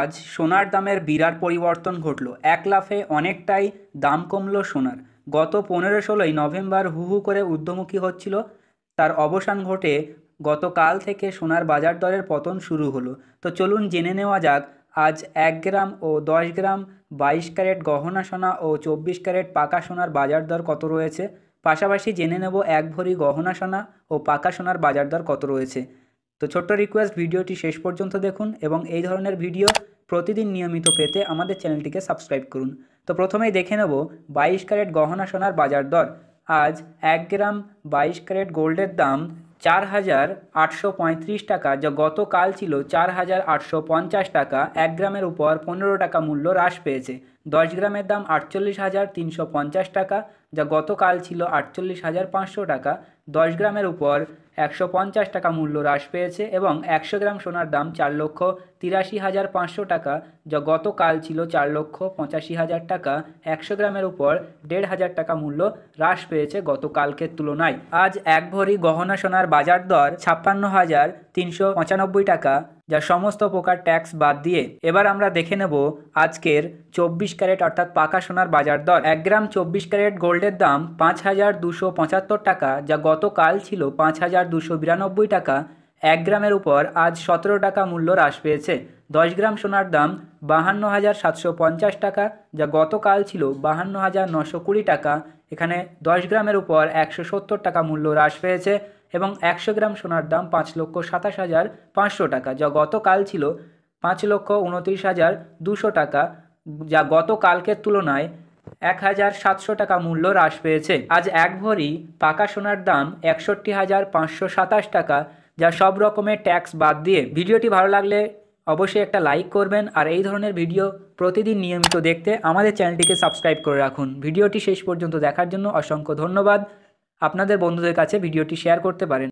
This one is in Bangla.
আজ সোনার দামের বিরাট পরিবর্তন ঘটল এক লাফে অনেকটাই দাম কমল সোনার গত পনেরো ষোলোই নভেম্বর হু হু করে ঊর্ধ্বমুখী হচ্ছিল তার অবসান ঘটে গতকাল থেকে সোনার বাজার দরের পতন শুরু হলো তো চলুন জেনে নেওয়া যাক আজ এক গ্রাম ও দশ গ্রাম বাইশ ক্যারেট গহনা সোনা ও চব্বিশ ক্যারেট পাকা সোনার বাজার দর কত রয়েছে পাশাপাশি জেনে নেব এক ভরি গহনা সোনা ও পাকা সোনার বাজার দর কত রয়েছে তো ছোট্ট রিকোয়েস্ট ভিডিওটি শেষ পর্যন্ত দেখুন এবং এই ধরনের ভিডিও প্রতিদিন নিয়মিত পেতে আমাদের চ্যানেলটিকে সাবস্ক্রাইব করুন তো প্রথমেই দেখে নেব বাইশ ক্যারেট গহনা সোনার বাজার দর আজ এক গ্রাম বাইশ ক্যারেট গোল্ডের দাম চার হাজার আটশো পঁয়ত্রিশ টাকা যা গতকাল ছিল চার হাজার আটশো পঞ্চাশ টাকা এক গ্রামের উপর পনেরো টাকা মূল্য হ্রাস পেয়েছে দশ গ্রামের দাম আটচল্লিশ হাজার তিনশো পঞ্চাশ টাকা যা গতকাল ছিল আটচল্লিশ হাজার পাঁচশো টাকা দশ গ্রামের উপর একশো পঞ্চাশ টাকা মূল্য হ্রাস পেয়েছে এবং একশো গ্রাম সোনার দাম চার লক্ষ তিরাশি হাজার পাঁচশো টাকা যা গতকাল ছিল চার লক্ষ পঁচাশি হাজার টাকা একশো গ্রামের উপর দেড় হাজার টাকা মূল্য হ্রাস পেয়েছে গতকালকের তুলনায় আজ এক ভরি গহনা সোনার বাজার দর ছাপ্পান্ন হাজার তিনশো পঁচানব্বই টাকা যা সমস্ত প্রকার ট্যাক্স বাদ দিয়ে এবার আমরা দেখে নেব আজকের চব্বিশ ক্যারেট অর্থাৎ পাকা সোনার বাজার দর এক গ্রাম চব্বিশ ক্যারেট গোল্ডের দাম পাঁচ হাজার দুশো পঁচাত্তর টাকা যা গতকাল ছিল পাঁচ হাজার দুশো বিরানব্বই টাকা এক গ্রামের উপর আজ সতেরো টাকা মূল্য হ্রাস পেয়েছে দশ গ্রাম সোনার দাম বাহান্ন হাজার সাতশো পঞ্চাশ টাকা যা গতকাল ছিল বাহান্ন হাজার নশো কুড়ি টাকা এখানে দশ গ্রামের উপর একশো সত্তর টাকা মূল্য হ্রাস পেয়েছে এবং একশো গ্রাম সোনার দাম পাঁচ লক্ষ সাতাশ হাজার পাঁচশো টাকা যা গতকাল ছিল পাঁচ লক্ষ উনত্রিশ হাজার দুশো টাকা যা গতকালকের তুলনায় এক হাজার সাতশো টাকা মূল্য হ্রাস পেয়েছে আজ এক ভরি পাকা সোনার দাম একষট্টি হাজার পাঁচশো সাতাশ টাকা যা সব রকমের ট্যাক্স বাদ দিয়ে ভিডিওটি ভালো লাগলে অবশ্যই একটা লাইক করবেন আর এই ধরনের ভিডিও প্রতিদিন নিয়মিত দেখতে আমাদের চ্যানেলটিকে সাবস্ক্রাইব করে রাখুন ভিডিওটি শেষ পর্যন্ত দেখার জন্য অসংখ্য ধন্যবাদ আপনাদের বন্ধুদের কাছে ভিডিওটি শেয়ার করতে পারেন